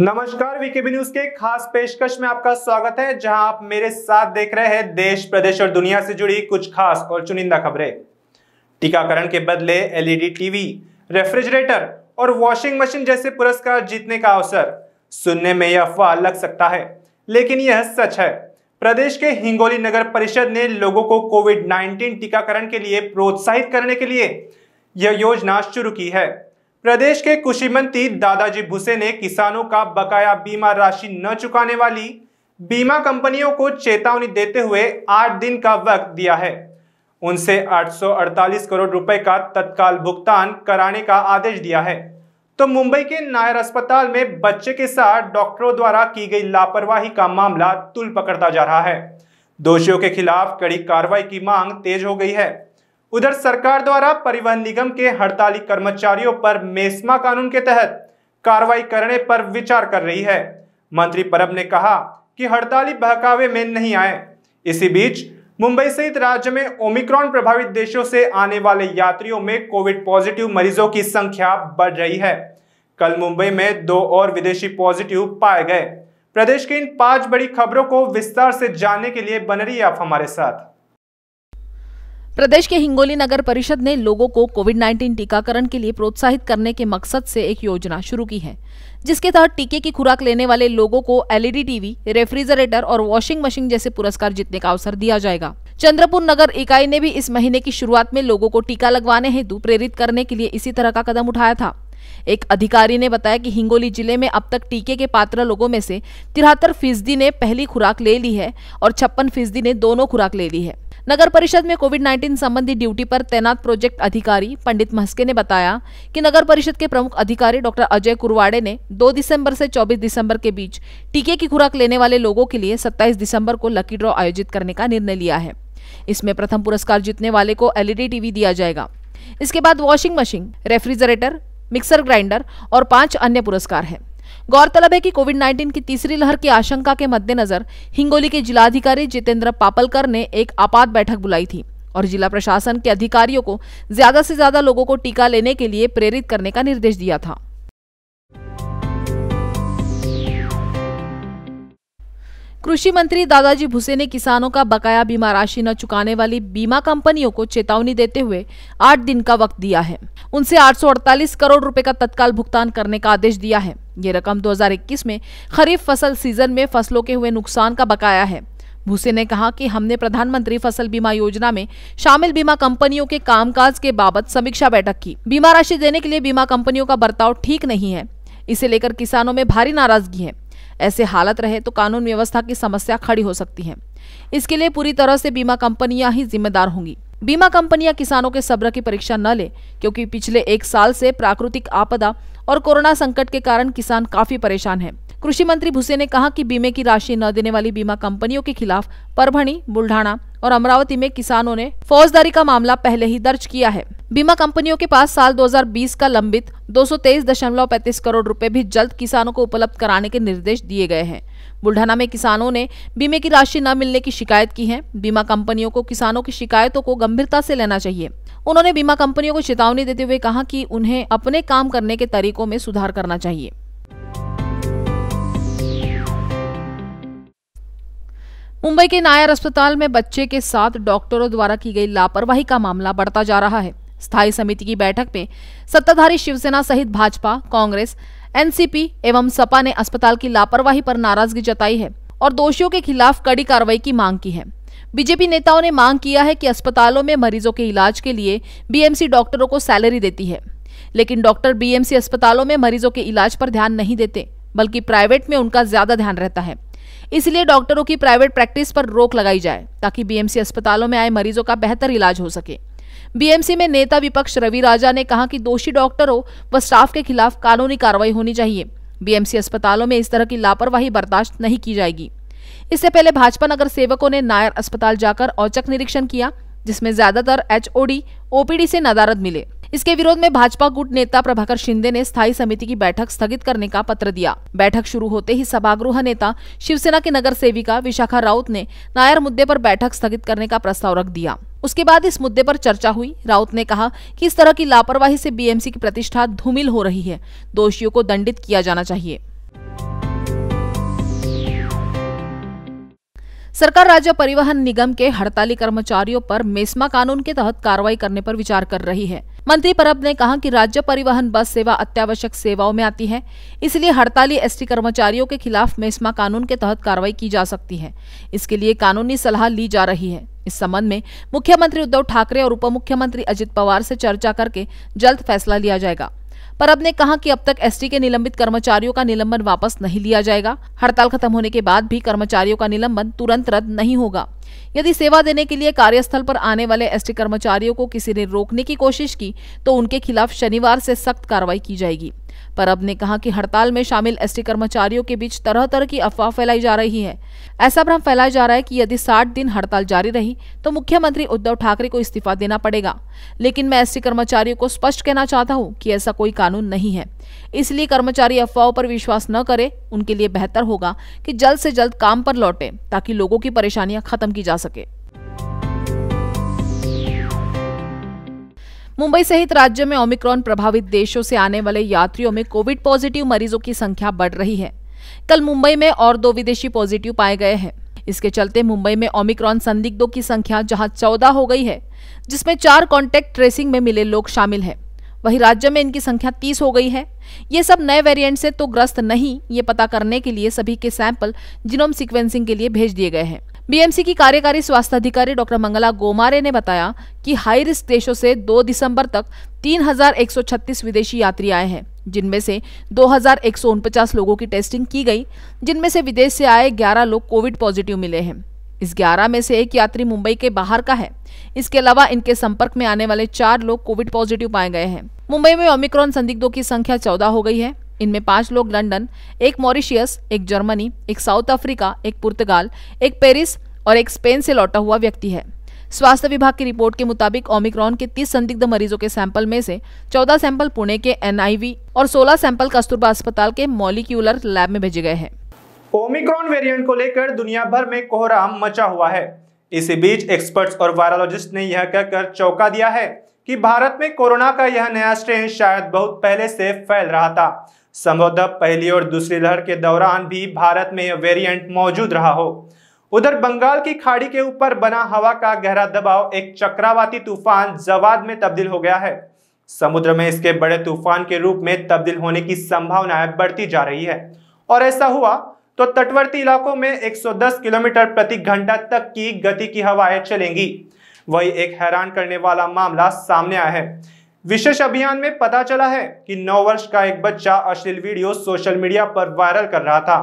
नमस्कार VKB news के खास पेशकश में आपका स्वागत है जहां आप मेरे साथ देख रहे हैं देश प्रदेश और दुनिया से जुड़ी कुछ खास और चुनिंदा खबरें टीकाकरण के बदले एलईडी टीवी e रेफ्रिजरेटर और वॉशिंग मशीन जैसे पुरस्कार जीतने का अवसर सुनने में यह अफवाह लग सकता है लेकिन यह सच है प्रदेश के हिंगोली नगर परिषद ने लोगों को कोविड नाइन्टीन टीकाकरण के लिए प्रोत्साहित करने के लिए यह योजना शुरू की है प्रदेश के कृषि मंत्री दादाजी भुसे ने किसानों का बकाया बीमा राशि न चुकाने वाली बीमा कंपनियों को चेतावनी देते हुए आठ दिन का वक्त दिया है उनसे 848 करोड़ रुपए का तत्काल भुगतान कराने का आदेश दिया है तो मुंबई के नायर अस्पताल में बच्चे के साथ डॉक्टरों द्वारा की गई लापरवाही का मामला तुल पकड़ता जा रहा है दोषियों के खिलाफ कड़ी कार्रवाई की मांग तेज हो गई है उधर सरकार द्वारा परिवहन निगम के हड़ताली कर्मचारियों पर मेस्मा कानून के तहत कार्रवाई करने पर विचार कर रही है मंत्री परब ने कहा कि हड़ताली बहकावे में नहीं आए इसी बीच मुंबई सहित राज्य में ओमिक्रॉन प्रभावित देशों से आने वाले यात्रियों में कोविड पॉजिटिव मरीजों की संख्या बढ़ रही है कल मुंबई में दो और विदेशी पॉजिटिव पाए गए प्रदेश की इन पांच बड़ी खबरों को विस्तार से जानने के लिए बन रही आप हमारे साथ प्रदेश के हिंगोली नगर परिषद ने लोगों को कोविड 19 टीकाकरण के लिए प्रोत्साहित करने के मकसद से एक योजना शुरू की है जिसके तहत टीके की खुराक लेने वाले लोगों को एलईडी टीवी रेफ्रिजरेटर और वॉशिंग मशीन जैसे पुरस्कार जीतने का अवसर दिया जाएगा चंद्रपुर नगर इकाई ने भी इस महीने की शुरुआत में लोगों को टीका लगवाने हेतु प्रेरित करने के लिए इसी तरह का कदम उठाया था एक अधिकारी ने बताया कि हिंगोली जिले में अब तक टीके के पात्र लोगों में से तिहत्तर फीसदी ने पहली खुराक ले ली है और छप्पन फीसदी ने दोनों खुराक ले ली है नगर परिषद में कोविड 19 संबंधी ड्यूटी पर तैनात प्रोजेक्ट अधिकारी पंडित महस्के ने बताया कि नगर परिषद के प्रमुख अधिकारी डॉक्टर अजय कुरवाड़े ने 2 दिसंबर से 24 दिसंबर के बीच टीके की खुराक लेने वाले लोगों के लिए 27 दिसंबर को लकी ड्रॉ आयोजित करने का निर्णय लिया है इसमें प्रथम पुरस्कार जीतने वाले को एलईडी टीवी दिया जाएगा इसके बाद washing machine refrigerator mixer grinder और पांच अन्य पुरस्कार हैं गौरतलब है कि कोविड 19 की तीसरी लहर की आशंका के मद्देनजर हिंगोली के जिलाधिकारी जितेंद्र पापलकर ने एक आपात बैठक बुलाई थी और जिला प्रशासन के अधिकारियों को ज्यादा से ज्यादा लोगों को टीका लेने के लिए प्रेरित करने का निर्देश दिया था कृषि मंत्री दादाजी भुसे ने किसानों का बकाया बीमा राशि न चुकाने वाली बीमा कंपनियों को चेतावनी देते हुए आठ दिन का वक्त दिया है उनसे 848 करोड़ रुपए का तत्काल भुगतान करने का आदेश दिया है ये रकम 2021 में खरीफ फसल सीजन में फसलों के हुए नुकसान का बकाया है भूसे ने कहा कि हमने प्रधानमंत्री फसल बीमा योजना में शामिल बीमा कंपनियों के कामकाज के बाबत समीक्षा बैठक की बीमा राशि देने के लिए बीमा कंपनियों का बर्ताव ठीक नहीं है इसे लेकर किसानों में भारी नाराजगी है ऐसे हालत रहे तो कानून व्यवस्था की समस्या खड़ी हो सकती है इसके लिए पूरी तरह से बीमा कंपनियां ही जिम्मेदार होंगी बीमा कंपनियां किसानों के सब्र की परीक्षा न ले क्योंकि पिछले एक साल से प्राकृतिक आपदा और कोरोना संकट के कारण किसान काफी परेशान है कृषि मंत्री भुसे ने कहा कि बीमे की राशि न देने वाली बीमा कंपनियों के खिलाफ परभणी बुल्ढाना और अमरावती में किसानों ने फौजदारी का मामला पहले ही दर्ज किया है बीमा कंपनियों के पास साल 2020 का लंबित दो करोड़ रुपए भी जल्द किसानों को उपलब्ध कराने के निर्देश दिए गए हैं बुल्ढाना में किसानों ने बीमे की राशि न मिलने की शिकायत की है बीमा कंपनियों को किसानों की शिकायतों को गंभीरता से लेना चाहिए उन्होंने बीमा कंपनियों को चेतावनी देते हुए कहा कि उन्हें अपने काम करने के तरीकों में सुधार करना चाहिए मुंबई के नायर अस्पताल में बच्चे के साथ डॉक्टरों द्वारा की गई लापरवाही का मामला बढ़ता जा रहा है स्थायी समिति की बैठक में सत्ताधारी शिवसेना सहित भाजपा कांग्रेस एनसीपी एवं सपा ने अस्पताल की लापरवाही पर नाराजगी जताई है और दोषियों के खिलाफ कड़ी कार्रवाई की मांग की है बीजेपी नेताओं ने मांग किया है कि अस्पतालों में मरीजों के इलाज के लिए बीएमसी डॉक्टरों को सैलरी देती है लेकिन डॉक्टर बीएमसी अस्पतालों में मरीजों के इलाज पर ध्यान नहीं देते बल्कि प्राइवेट में उनका ज्यादा ध्यान रहता है इसलिए डॉक्टरों की प्राइवेट प्रैक्टिस पर रोक लगाई जाए ताकि बीएमसी अस्पतालों में आए मरीजों का बेहतर इलाज हो सके बीएमसी में नेता विपक्ष रवि राजा ने कहा कि दोषी डॉक्टरों व स्टाफ के खिलाफ कानूनी कार्रवाई होनी चाहिए बीएमसी अस्पतालों में इस तरह की लापरवाही बर्दाश्त नहीं की जाएगी इससे पहले भाजपा नगर सेवकों ने नायर अस्पताल जाकर औचक निरीक्षण किया जिसमें ज्यादातर एचओडी ओपीडी से नदारद मिले इसके विरोध में भाजपा गुट नेता प्रभाकर शिंदे ने स्थायी समिति की बैठक स्थगित करने का पत्र दिया बैठक शुरू होते ही सभागृह नेता शिवसेना की नगर सेविका विशाखा राउत ने नायर मुद्दे पर बैठक स्थगित करने का प्रस्ताव रख दिया उसके बाद इस मुद्दे पर चर्चा हुई राउत ने कहा कि इस तरह की लापरवाही से बीएमसी की प्रतिष्ठा धूमिल हो रही है दोषियों को दंडित किया जाना चाहिए सरकार राज्य परिवहन निगम के हड़ताली कर्मचारियों पर मेस्मा कानून के तहत कार्रवाई करने पर विचार कर रही है मंत्री परब ने कहा कि राज्य परिवहन बस सेवा अत्यावश्यक सेवाओं में आती है इसलिए हड़ताली एसटी कर्मचारियों के खिलाफ मेस्मा कानून के तहत कार्रवाई की जा सकती है इसके लिए कानूनी सलाह ली जा रही है इस संबंध में मुख्यमंत्री उद्धव ठाकरे और उप मुख्यमंत्री अजित पवार से चर्चा करके जल्द फैसला लिया जाएगा परब ने कहा कि अब तक एसटी के निलंबित कर्मचारियों का निलंबन वापस नहीं लिया जाएगा हड़ताल खत्म होने के बाद भी कर्मचारियों का निलंबन तुरंत रद्द नहीं होगा यदि सेवा देने के लिए कार्यस्थल पर आने वाले एसटी कर्मचारियों को किसी ने रोकने की कोशिश की तो उनके खिलाफ शनिवार से सख्त कार्रवाई की जाएगी पर अब ने कहा कि हड़ताल में शामिल एसटी कर्मचारियों के बीच तरह तरह की अफवाह फैलाई जा रही है ऐसा भ्रम फैलाया जा रहा है कि यदि 60 दिन हड़ताल जारी रही तो मुख्यमंत्री उद्धव ठाकरे को इस्तीफा देना पड़ेगा लेकिन मैं एसटी कर्मचारियों को स्पष्ट कहना चाहता हूँ कि ऐसा कोई कानून नहीं है इसलिए कर्मचारी अफवाहों पर विश्वास न करे उनके लिए बेहतर होगा की जल्द से जल्द काम पर लौटे ताकि लोगों की परेशानियां खत्म की जा सके मुंबई सहित राज्य में ओमिक्रॉन प्रभावित देशों से आने वाले यात्रियों में कोविड पॉजिटिव मरीजों की संख्या बढ़ रही है कल मुंबई में और दो विदेशी पॉजिटिव पाए गए हैं इसके चलते मुंबई में ओमिक्रॉन संदिग्धों की संख्या जहां चौदह हो गई है जिसमें चार कॉन्टेक्ट ट्रेसिंग में मिले लोग शामिल हैं वहीं राज्य में इनकी संख्या तीस हो गई है ये सब नए वेरिएंट से तो ग्रस्त नहीं ये पता करने के लिए सभी के सैंपल जिनोम सीक्वेंसिंग के लिए भेज दिए गए हैं बीएमसी की कार्यकारी स्वास्थ्य अधिकारी डॉक्टर मंगला गोमारे ने बताया कि हाई रिस्क देशों से 2 दिसंबर तक 3,136 विदेशी यात्री आए हैं जिनमें से दो लोगों की टेस्टिंग की गई जिनमें से विदेश से आए 11 लोग कोविड पॉजिटिव मिले हैं इस 11 में से एक यात्री मुंबई के बाहर का है इसके अलावा इनके संपर्क में आने वाले चार लोग कोविड पॉजिटिव पाए गए हैं मुंबई में ओमिक्रॉन संदिग्धों की संख्या चौदह हो गई है इनमें पांच लोग लंदन एक मॉरिशियस एक जर्मनी एक साउथ अफ्रीका एक पुर्तगाल एक पेरिस और एक स्पेन से लौटा हुआ व्यक्ति है स्वास्थ्य विभाग की रिपोर्ट के मुताबिक ओमिक्रॉन के 30 संदिग्ध मरीजों के सैंपल में से 14 सैंपल पुणे के एनआईवी और 16 सैंपल कस्तूरबा अस्पताल के मॉलिक्यूलर लैब में भेजे गए हैं ओमिक्रॉन वेरिएंट को लेकर दुनिया भर में कोहराम मचा हुआ है इसी बीच एक्सपर्ट्स और वायरोलॉजिस्ट ने यह कहकर चौका दिया है कि भारत में कोरोना का यह नया स्ट्रेन शायद बहुत पहले से फैल रहा था संभवतः पहली और दूसरी लहर के दौरान भी भारत में वेरिएंट मौजूद रहा हो उधर बंगाल की खाड़ी के ऊपर बना हवा का गहरा दबाव एक चक्रवाती तूफान जवाद में तब्दील हो गया है समुद्र में इसके बड़े तूफान के रूप में तब्दील होने की संभावनाएं बढ़ती जा रही है और ऐसा हुआ तो तटवर्ती इलाकों में 110 किलोमीटर प्रति घंटा तक की गति की हवाएं चलेंगी वही एक हैरान करने वाला मामला सामने आया है विशेष अभियान में पता चला है कि 9 वर्ष का एक बच्चा अश्लील वीडियो सोशल मीडिया पर वायरल कर रहा था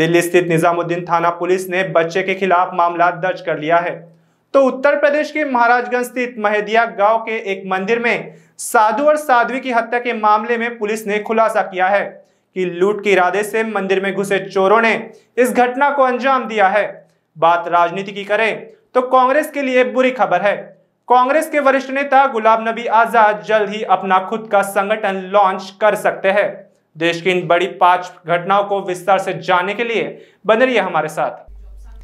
दिल्ली स्थित निजामुद्दीन थाना पुलिस ने बच्चे के खिलाफ मामला दर्ज कर लिया है तो उत्तर प्रदेश के महाराजगंज स्थित महदिया गांव के एक मंदिर में साधु और साध्वी की हत्या के मामले में पुलिस ने खुलासा किया है कि लूट के इरादे से मंदिर में घुसे चोरों ने इस घटना को अंजाम दिया है बात राजनीति की करें तो कांग्रेस के लिए बुरी खबर है कांग्रेस के वरिष्ठ नेता गुलाम नबी आजाद जल्द ही अपना खुद का संगठन लॉन्च कर सकते हैं देश की इन बड़ी पांच घटनाओं को विस्तार से जानने के लिए रही है हमारे साथ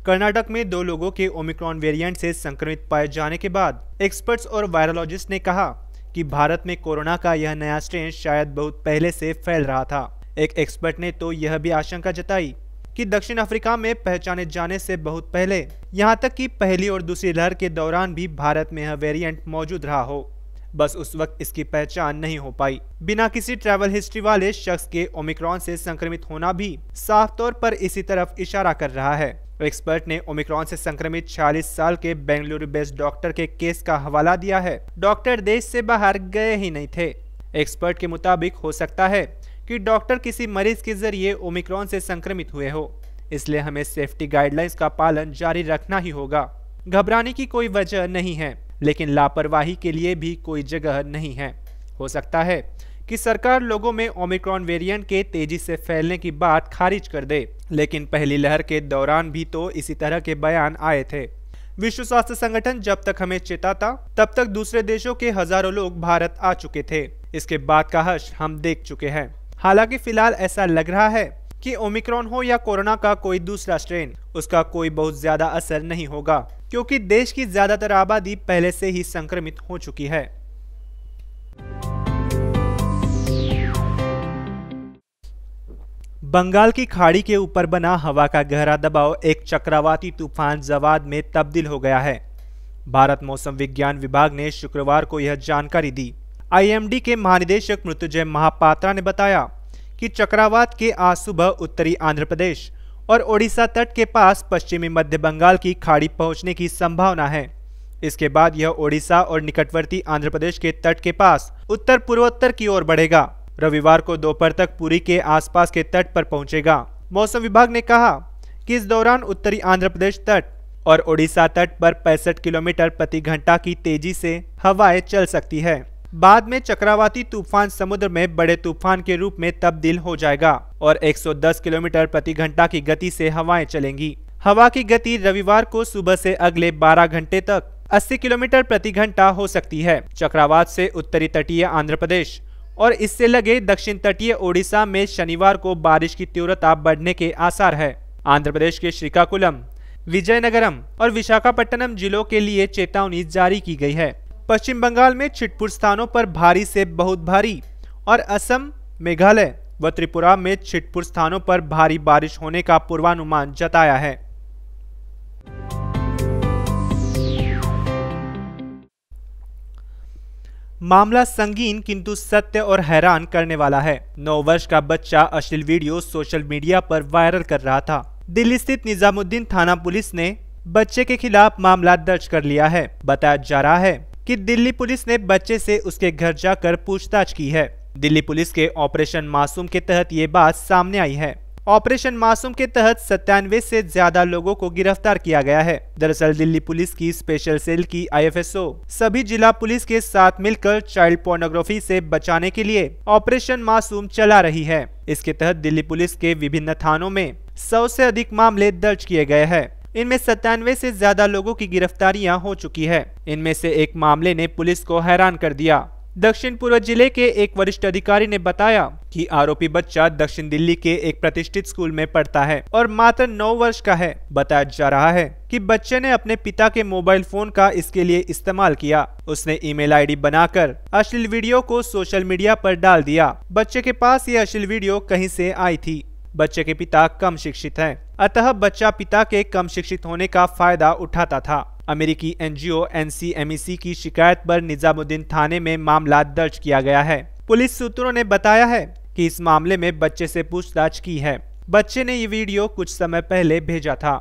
कर्नाटक में दो लोगों के ओमिक्रॉन वेरिएंट से संक्रमित पाए जाने के बाद एक्सपर्ट्स और वायरोलॉजिस्ट ने कहा कि भारत में कोरोना का यह नया स्ट्रेन शायद बहुत पहले से फैल रहा था एक एक्सपर्ट ने तो यह भी आशंका जताई कि दक्षिण अफ्रीका में पहचाने जाने से बहुत पहले यहाँ तक कि पहली और दूसरी लहर के दौरान भी भारत में यह वेरिएंट मौजूद रहा हो बस उस वक्त इसकी पहचान नहीं हो पाई बिना किसी ट्रैवल हिस्ट्री वाले शख्स के ओमिक्रॉन से संक्रमित होना भी साफ तौर पर इसी तरफ इशारा कर रहा है एक्सपर्ट ने ओमिक्रॉन से संक्रमित 40 साल के बेंगलुरु बेस्ड डॉक्टर के केस का हवाला दिया है डॉक्टर देश से बाहर गए ही नहीं थे एक्सपर्ट के मुताबिक हो सकता है कि डॉक्टर किसी मरीज के जरिए ओमिक्रॉन से संक्रमित हुए हो इसलिए हमें सेफ्टी गाइडलाइंस का पालन जारी रखना ही होगा घबराने की कोई वजह नहीं है लेकिन लापरवाही के लिए भी कोई जगह नहीं है हो सकता है कि सरकार लोगों में ओमिक्रॉन वेरिएंट के तेजी से फैलने की बात खारिज कर दे लेकिन पहली लहर के दौरान भी तो इसी तरह के बयान आए थे विश्व स्वास्थ्य संगठन जब तक हमें चेताता तब तक दूसरे देशों के हजारों लोग भारत आ चुके थे इसके बाद का हर्ष हम देख चुके हैं हालांकि फिलहाल ऐसा लग रहा है कि ओमिक्रॉन हो या कोरोना का कोई दूसरा स्ट्रेन उसका कोई बहुत ज्यादा असर नहीं होगा क्योंकि देश की ज्यादातर आबादी पहले से ही संक्रमित हो चुकी है बंगाल की खाड़ी के ऊपर बना हवा का गहरा दबाव एक चक्रवाती तूफान जवाद में तब्दील हो गया है भारत मौसम विज्ञान विभाग ने शुक्रवार को यह जानकारी दी आईएमडी के महानिदेशक मृत्युजय महापात्रा ने बताया कि चक्रवात के आज सुबह उत्तरी आंध्र प्रदेश और ओडिशा तट के पास पश्चिमी मध्य बंगाल की खाड़ी पहुंचने की संभावना है इसके बाद यह ओडिशा और निकटवर्ती आंध्र प्रदेश के तट के पास उत्तर पूर्वोत्तर की ओर बढ़ेगा रविवार को दोपहर तक पुरी के आसपास के तट पर पहुंचेगा मौसम विभाग ने कहा कि इस दौरान उत्तरी आंध्र प्रदेश तट और ओडिशा तट पर पैंसठ किलोमीटर प्रति घंटा की तेजी से हवाएं चल सकती है बाद में चक्रावाती तूफान समुद्र में बड़े तूफान के रूप में तब्दील हो जाएगा और 110 किलोमीटर प्रति घंटा की गति से हवाएं चलेंगी हवा की गति रविवार को सुबह से अगले 12 घंटे तक 80 किलोमीटर प्रति घंटा हो सकती है चक्रवात से उत्तरी तटीय आंध्र प्रदेश और इससे लगे दक्षिण तटीय ओडिशा में शनिवार को बारिश की तीव्रता बढ़ने के आसार है आंध्र प्रदेश के श्रीकाकुलम विजयनगरम और विशाखापट्टनम जिलों के लिए चेतावनी जारी की गई है पश्चिम बंगाल में छिटपुट स्थानों पर भारी से बहुत भारी और असम मेघालय व त्रिपुरा में छिटपुट स्थानों पर भारी बारिश होने का पूर्वानुमान जताया है मामला संगीन किंतु सत्य और हैरान करने वाला है नौ वर्ष का बच्चा अश्लील वीडियो सोशल मीडिया पर वायरल कर रहा था दिल्ली स्थित निजामुद्दीन थाना पुलिस ने बच्चे के खिलाफ मामला दर्ज कर लिया है बताया जा रहा है कि दिल्ली पुलिस ने बच्चे से उसके घर जाकर पूछताछ की है दिल्ली पुलिस के ऑपरेशन मासूम के तहत ये बात सामने आई है ऑपरेशन मासूम के तहत सत्तानवे से ज्यादा लोगों को गिरफ्तार किया गया है दरअसल दिल्ली पुलिस की स्पेशल सेल की आईएफएसओ सभी जिला पुलिस के साथ मिलकर चाइल्ड पोर्नोग्राफी से बचाने के लिए ऑपरेशन मासूम चला रही है इसके तहत दिल्ली पुलिस के विभिन्न थानों में सौ से अधिक मामले दर्ज किए गए हैं इनमें सत्तानवे से ज्यादा लोगों की गिरफ्तारियां हो चुकी है इनमें से एक मामले ने पुलिस को हैरान कर दिया दक्षिण पूर्व जिले के एक वरिष्ठ अधिकारी ने बताया कि आरोपी बच्चा दक्षिण दिल्ली के एक प्रतिष्ठित स्कूल में पढ़ता है और मात्र 9 वर्ष का है बताया जा रहा है कि बच्चे ने अपने पिता के मोबाइल फोन का इसके लिए इस्तेमाल किया उसने ईमेल आईडी बनाकर अश्लील वीडियो को सोशल मीडिया पर डाल दिया बच्चे के पास ये अश्लील वीडियो कहीं से आई थी बच्चे के पिता कम शिक्षित हैं अतः बच्चा पिता के कम शिक्षित होने का फायदा उठाता था अमेरिकी एनजीओ एनसीएमईसी की शिकायत पर निजामुद्दीन थाने में मामला दर्ज किया गया है पुलिस सूत्रों ने बताया है कि इस मामले में बच्चे से पूछताछ की है बच्चे ने ये वीडियो कुछ समय पहले भेजा था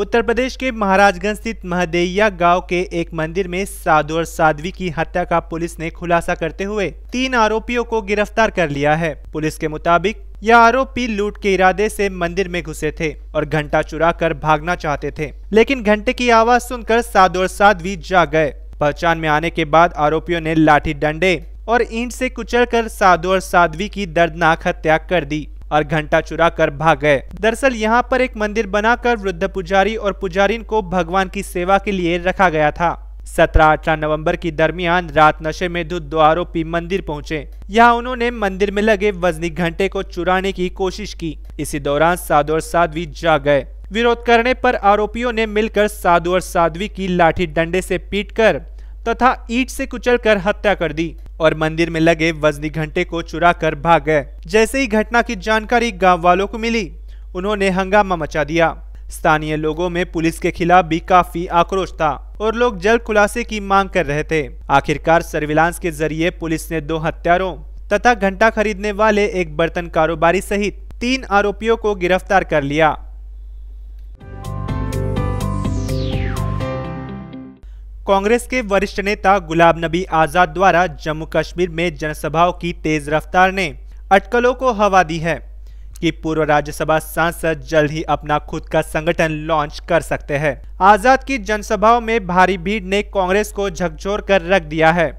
उत्तर प्रदेश के महाराजगंज स्थित महदैया गांव के एक मंदिर में साधु और साध्वी की हत्या का पुलिस ने खुलासा करते हुए तीन आरोपियों को गिरफ्तार कर लिया है पुलिस के मुताबिक यह आरोपी लूट के इरादे से मंदिर में घुसे थे और घंटा चुरा कर भागना चाहते थे लेकिन घंटे की आवाज सुनकर साधु और साध्वी जाग गए पहचान में आने के बाद आरोपियों ने लाठी डंडे और ईंट से कुचलकर साधु और साध्वी की दर्दनाक हत्या कर दी और घंटा चुरा कर भाग गए दरअसल यहाँ पर एक मंदिर बनाकर वृद्ध पुजारी और पुजारिन को भगवान की सेवा के लिए रखा गया था सत्रह अठारह नवंबर की दरमियान रात नशे में धुत दो आरोपी मंदिर पहुंचे यहाँ उन्होंने मंदिर में लगे वजनी घंटे को चुराने की कोशिश की इसी दौरान साधु और साध्वी जाग गए विरोध करने पर आरोपियों ने मिलकर साधु और साध्वी की लाठी डंडे से पीटकर तथा ईट से कुचलकर हत्या कर दी और मंदिर में लगे वजनी घंटे को चुरा कर भाग गए जैसे ही घटना की जानकारी गाँव वालों को मिली उन्होंने हंगामा मचा दिया स्थानीय लोगों में पुलिस के खिलाफ भी काफी आक्रोश था और लोग जल्द खुलासे की मांग कर रहे थे आखिरकार सर्विलांस के जरिए पुलिस ने दो हत्यारों तथा घंटा खरीदने वाले एक बर्तन कारोबारी सहित तीन आरोपियों को गिरफ्तार कर लिया कांग्रेस के वरिष्ठ नेता गुलाम नबी आज़ाद द्वारा जम्मू कश्मीर में जनसभाओं की तेज रफ्तार ने अटकलों को हवा दी है कि पूर्व राज्यसभा सांसद जल्द ही अपना खुद का संगठन लॉन्च कर सकते हैं आजाद की जनसभाओं में भारी भीड़ ने कांग्रेस को झकझोर कर रख दिया है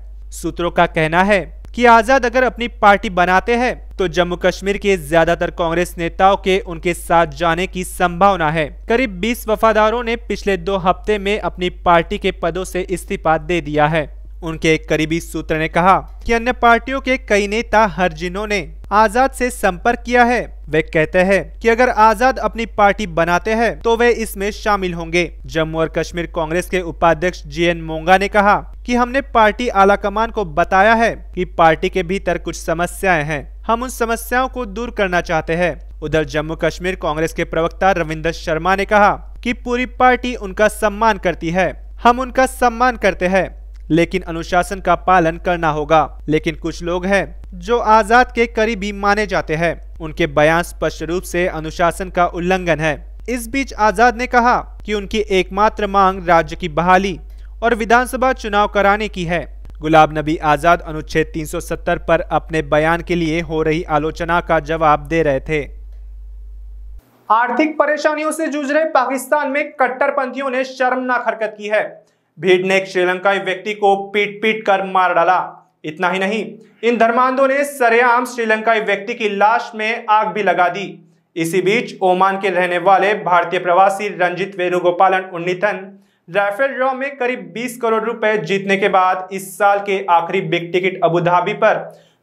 सूत्रों का कहना है कि आजाद अगर अपनी पार्टी बनाते हैं तो जम्मू कश्मीर के ज्यादातर कांग्रेस नेताओं के उनके साथ जाने की संभावना है करीब 20 वफादारों ने पिछले दो हफ्ते में अपनी पार्टी के पदों से इस्तीफा दे दिया है उनके एक करीबी सूत्र ने कहा कि अन्य पार्टियों के कई नेता हर जिन्होंने आजाद से संपर्क किया है वे कहते हैं कि अगर आजाद अपनी पार्टी बनाते हैं तो वे इसमें शामिल होंगे जम्मू और कश्मीर कांग्रेस के उपाध्यक्ष जी एन मोंगा ने कहा कि हमने पार्टी आलाकमान को बताया है कि पार्टी के भीतर कुछ समस्याएं हैं हम उन समस्याओं को दूर करना चाहते हैं उधर जम्मू कश्मीर कांग्रेस के प्रवक्ता रविंदर शर्मा ने कहा की पूरी पार्टी उनका सम्मान करती है हम उनका सम्मान करते हैं लेकिन अनुशासन का पालन करना होगा लेकिन कुछ लोग हैं जो आजाद के करीबी माने जाते हैं उनके बयान स्पष्ट रूप से अनुशासन का उल्लंघन है इस बीच आजाद ने कहा कि उनकी एकमात्र मांग राज्य की बहाली और विधानसभा चुनाव कराने की है गुलाब नबी आजाद अनुच्छेद 370 पर अपने बयान के लिए हो रही आलोचना का जवाब दे रहे थे आर्थिक परेशानियों से जूझ रहे पाकिस्तान में कट्टरपंथियों ने शर्मनाक हरकत की है भीड़ ने एक श्रीलंकाई व्यक्ति को पीट पीट कर मार डाला इतना ही नहीं इन धर्मांधों ने सरेआम श्रीलंकाई व्यक्ति की लाश में आग भी लगा दी इसी बीच ओमान के रहने वाले भारतीय प्रवासी रंजित वेणुगोपालन उन्नीतन राफेल ड्रॉ में करीब 20 करोड़ रुपए जीतने के बाद इस साल के आखिरी बिग टिकट अबुधाबी पर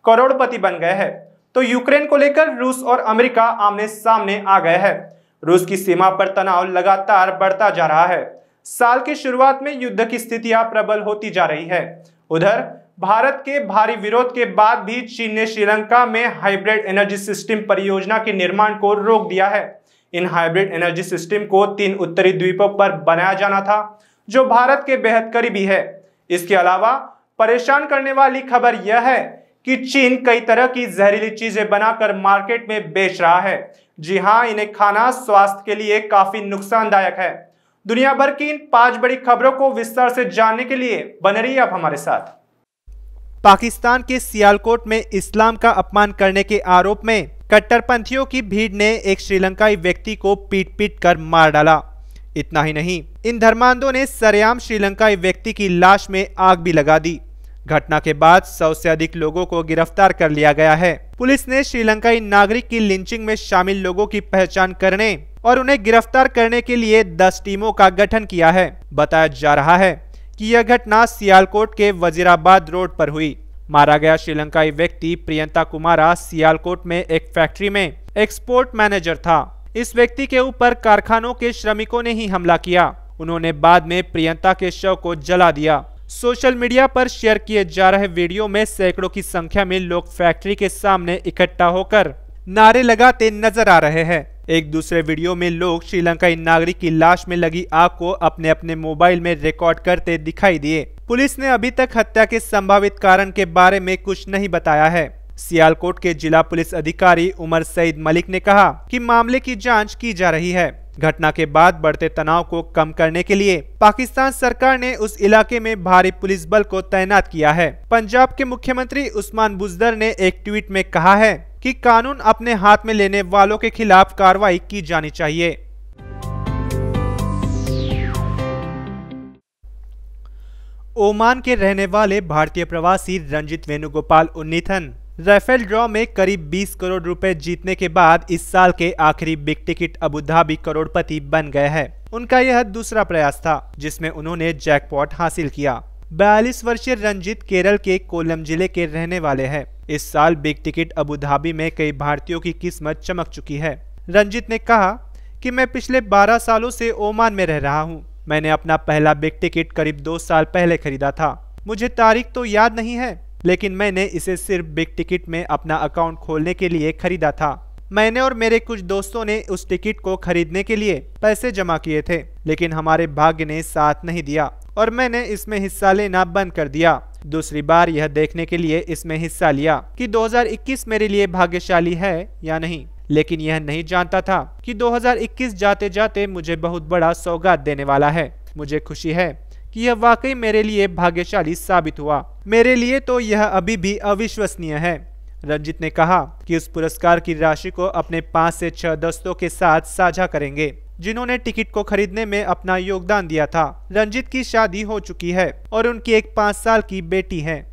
करोड़पति बन गए हैं तो यूक्रेन को लेकर रूस और अमेरिका आमने सामने आ गए हैं रूस की सीमा पर तनाव लगातार बढ़ता जा रहा है साल की शुरुआत में युद्ध की स्थितियां प्रबल होती जा रही है उधर भारत के भारी विरोध के बाद भी चीन ने श्रीलंका में हाइब्रिड एनर्जी सिस्टम परियोजना के निर्माण को रोक दिया है इन हाइब्रिड एनर्जी सिस्टम को तीन उत्तरी द्वीपों पर बनाया जाना था जो भारत के बेहद करीबी है इसके अलावा परेशान करने वाली खबर यह है कि चीन कई तरह की जहरीली चीजें बनाकर मार्केट में बेच रहा है जी हाँ इन्हें खाना स्वास्थ्य के लिए काफी नुकसानदायक है दुनिया भर की इन पांच बड़ी खबरों को विस्तार से जानने के लिए बने रहिए आप हमारे साथ पाकिस्तान के सियालकोट में इस्लाम का अपमान करने के आरोप में कट्टरपंथियों की भीड़ ने एक श्रीलंकाई व्यक्ति को पीट पीट कर मार डाला इतना ही नहीं इन धर्मांधों ने सरेआम श्रीलंकाई व्यक्ति की लाश में आग भी लगा दी घटना के बाद सौ से अधिक लोगों को गिरफ्तार कर लिया गया है पुलिस ने श्रीलंकाई नागरिक की लिंचिंग में शामिल लोगों की पहचान करने और उन्हें गिरफ्तार करने के लिए 10 टीमों का गठन किया है बताया जा रहा है कि यह घटना सियालकोट के वजीराबाद रोड पर हुई मारा गया श्रीलंकाई व्यक्ति प्रियंता कुमारा सियालकोट में एक फैक्ट्री में एक्सपोर्ट मैनेजर था इस व्यक्ति के ऊपर कारखानों के श्रमिकों ने ही हमला किया उन्होंने बाद में प्रियंता के शव को जला दिया सोशल मीडिया पर शेयर किए जा रहे वीडियो में सैकड़ों की संख्या में लोग फैक्ट्री के सामने इकट्ठा होकर नारे लगाते नजर आ रहे हैं एक दूसरे वीडियो में लोग श्रीलंकाई नागरिक की लाश में लगी आग को अपने अपने मोबाइल में रिकॉर्ड करते दिखाई दिए पुलिस ने अभी तक हत्या के संभावित कारण के बारे में कुछ नहीं बताया है सियालकोट के जिला पुलिस अधिकारी उमर सईद मलिक ने कहा कि मामले की जांच की जा रही है घटना के बाद बढ़ते तनाव को कम करने के लिए पाकिस्तान सरकार ने उस इलाके में भारी पुलिस बल को तैनात किया है पंजाब के मुख्यमंत्री उस्मान बुजदर ने एक ट्वीट में कहा है कि कानून अपने हाथ में लेने वालों के खिलाफ कार्रवाई की जानी चाहिए ओमान के रहने वाले भारतीय प्रवासी रंजित वेणुगोपाल उन्नीथन राफेल ड्रॉ में करीब 20 करोड़ रुपए जीतने के बाद इस साल के आखिरी बिग टिकट अबुधाबी करोड़पति बन गए हैं उनका यह दूसरा प्रयास था जिसमें उन्होंने जैकपॉट हासिल किया बयालीस वर्षीय रंजीत केरल के कोलम जिले के रहने वाले हैं इस साल बिग टिकट अबुधाबी में कई भारतीयों की किस्मत चमक चुकी है रंजीत ने कहा कि मैं पिछले 12 सालों से ओमान में रह रहा हूं। मैंने अपना पहला बिग टिकट करीब दो साल पहले खरीदा था मुझे तारीख तो याद नहीं है लेकिन मैंने इसे सिर्फ बिग टिकट में अपना अकाउंट खोलने के लिए खरीदा था मैंने और मेरे कुछ दोस्तों ने उस टिकट को खरीदने के लिए पैसे जमा किए थे लेकिन हमारे भाग्य ने साथ नहीं दिया और मैंने इसमें हिस्सा लेना बंद कर दिया दूसरी बार यह देखने के लिए इसमें हिस्सा लिया कि 2021 मेरे लिए भाग्यशाली है या नहीं लेकिन यह नहीं जानता था कि 2021 जाते जाते मुझे बहुत बड़ा सौगात देने वाला है मुझे खुशी है कि यह वाकई मेरे लिए भाग्यशाली साबित हुआ मेरे लिए तो यह अभी भी अविश्वसनीय है रंजित ने कहा कि उस पुरस्कार की राशि को अपने पाँच से छह दोस्तों के साथ साझा करेंगे जिन्होंने टिकट को खरीदने में अपना योगदान दिया था रंजित की शादी हो चुकी है और उनकी एक पाँच साल की बेटी है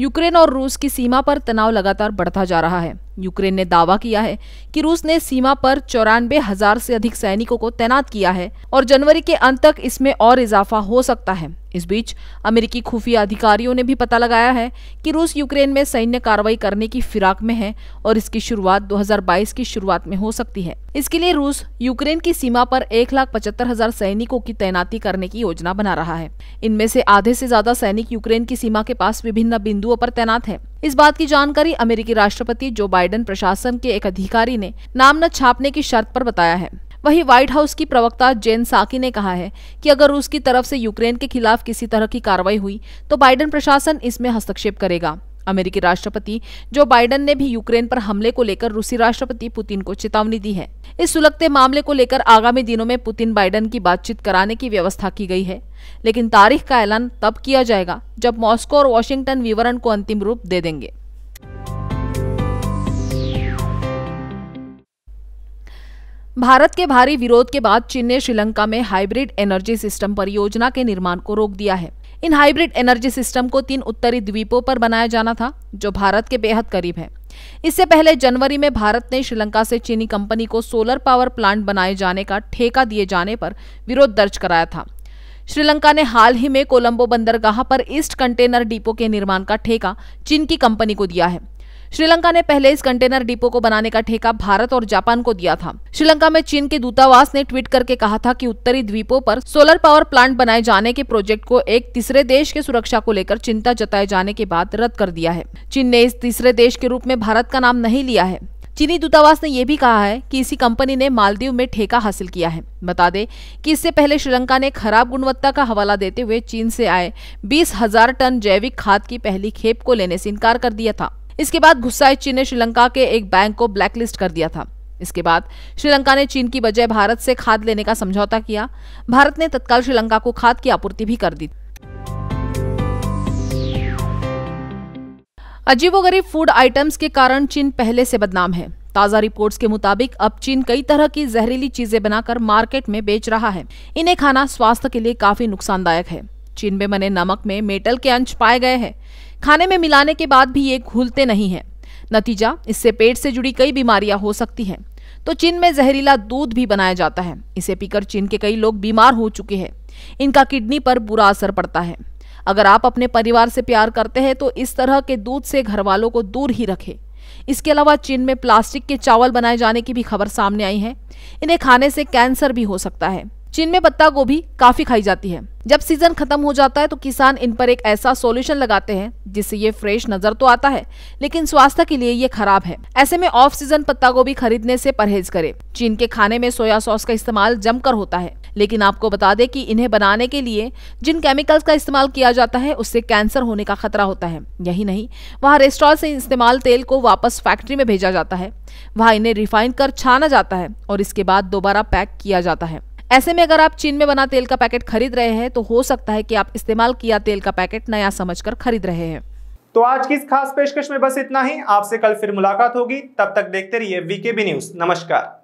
यूक्रेन और रूस की सीमा पर तनाव लगातार बढ़ता जा रहा है यूक्रेन ने दावा किया है कि रूस ने सीमा पर चौरानबे हजार से अधिक सैनिकों को तैनात किया है और जनवरी के अंत तक इसमें और इजाफा हो सकता है इस बीच अमेरिकी खुफिया अधिकारियों ने भी पता लगाया है कि रूस यूक्रेन में सैन्य कार्रवाई करने की फिराक में है और इसकी शुरुआत 2022 की शुरुआत में हो सकती है इसके लिए रूस यूक्रेन की सीमा पर एक लाख पचहत्तर हजार सैनिकों की तैनाती करने की योजना बना रहा है इनमें से आधे से ज्यादा सैनिक यूक्रेन की सीमा के पास विभिन्न बिंदुओं पर तैनात है इस बात की जानकारी अमेरिकी राष्ट्रपति जो बाइडेन प्रशासन के एक अधिकारी ने नाम न छापने की शर्त पर बताया है वहीं व्हाइट हाउस की प्रवक्ता जेन साकी ने कहा है कि अगर रूस की तरफ से यूक्रेन के खिलाफ किसी तरह की कार्रवाई हुई तो बाइडेन प्रशासन इसमें हस्तक्षेप करेगा अमेरिकी राष्ट्रपति जो बाइडन ने भी यूक्रेन पर हमले को लेकर रूसी राष्ट्रपति पुतिन को चेतावनी दी है इस सुलगते मामले को लेकर आगामी दिनों में पुतिन बाइडन की बातचीत कराने की व्यवस्था की गई है लेकिन तारीख का ऐलान तब किया जाएगा जब मॉस्को और वॉशिंगटन विवरण को अंतिम रूप दे देंगे भारत के भारी विरोध के बाद चीन ने श्रीलंका में हाइब्रिड एनर्जी सिस्टम परियोजना के निर्माण को रोक दिया है इन हाइब्रिड एनर्जी सिस्टम को तीन उत्तरी द्वीपों पर बनाया जाना था जो भारत के बेहद करीब है इससे पहले जनवरी में भारत ने श्रीलंका से चीनी कंपनी को सोलर पावर प्लांट बनाए जाने का ठेका दिए जाने पर विरोध दर्ज कराया था श्रीलंका ने हाल ही में कोलंबो बंदरगाह पर ईस्ट कंटेनर डिपो के निर्माण का ठेका चीन की कंपनी को दिया है श्रीलंका ने पहले इस कंटेनर डिपो को बनाने का ठेका भारत और जापान को दिया था श्रीलंका में चीन के दूतावास ने ट्वीट करके कहा था कि उत्तरी द्वीपों पर सोलर पावर प्लांट बनाए जाने के प्रोजेक्ट को एक तीसरे देश की सुरक्षा को लेकर चिंता जताए जाने के बाद रद्द कर दिया है चीन ने इस तीसरे देश के रूप में भारत का नाम नहीं लिया है चीनी दूतावास ने यह भी कहा है कि इसी कंपनी ने मालदीव में ठेका हासिल किया है बता दें कि इससे पहले श्रीलंका ने खराब गुणवत्ता का हवाला देते हुए चीन से आए बीस हजार टन जैविक खाद की पहली खेप को लेने से इनकार कर दिया था इसके बाद गुस्साए चीन ने श्रीलंका के एक बैंक को ब्लैकलिस्ट कर दिया था इसके बाद श्रीलंका ने चीन की बजाय भारत से खाद लेने का समझौता किया भारत ने तत्काल श्रीलंका को खाद की आपूर्ति भी कर दी अजीबोगरीब फूड आइटम्स के कारण चीन पहले से बदनाम है ताज़ा रिपोर्ट्स के मुताबिक अब चीन कई तरह की जहरीली चीजें बनाकर मार्केट में बेच रहा है इन्हें खाना स्वास्थ्य के लिए काफी नुकसानदायक है चीन में बने नमक में मेटल के अंश पाए गए हैं खाने में मिलाने के बाद भी ये घुलते नहीं हैं नतीजा इससे पेट से जुड़ी कई बीमारियां हो सकती हैं तो चीन में जहरीला दूध भी बनाया जाता है इसे पीकर चीन के कई लोग बीमार हो चुके हैं इनका किडनी पर बुरा असर पड़ता है अगर आप अपने परिवार से प्यार करते हैं तो इस तरह के दूध से घर वालों को दूर ही रखें इसके अलावा चीन में प्लास्टिक के चावल बनाए जाने की भी खबर सामने आई है इन्हें खाने से कैंसर भी हो सकता है चीन में पत्ता गोभी काफी खाई जाती है जब सीजन खत्म हो जाता है तो किसान इन पर एक ऐसा सॉल्यूशन लगाते हैं जिससे ये फ्रेश नजर तो आता है लेकिन स्वास्थ्य के लिए ये खराब है ऐसे में ऑफ सीजन पत्ता गोभी खरीदने से परहेज करें चीन के खाने में सोया सॉस का इस्तेमाल जमकर होता है लेकिन आपको बता दें कि इन्हें बनाने के लिए जिन केमिकल्स का इस्तेमाल किया जाता है उससे कैंसर होने का खतरा होता है यही नहीं वहाँ रेस्टोर से इस्तेमाल तेल को वापस फैक्ट्री में भेजा जाता है वहाँ इन्हें रिफाइन कर छाना जाता है और इसके बाद दोबारा पैक किया जाता है ऐसे में अगर आप चीन में बना तेल का पैकेट खरीद रहे हैं तो हो सकता है कि आप इस्तेमाल किया तेल का पैकेट नया समझकर खरीद रहे हैं तो आज की इस खास पेशकश में बस इतना ही आपसे कल फिर मुलाकात होगी तब तक देखते रहिए वीकेबी न्यूज नमस्कार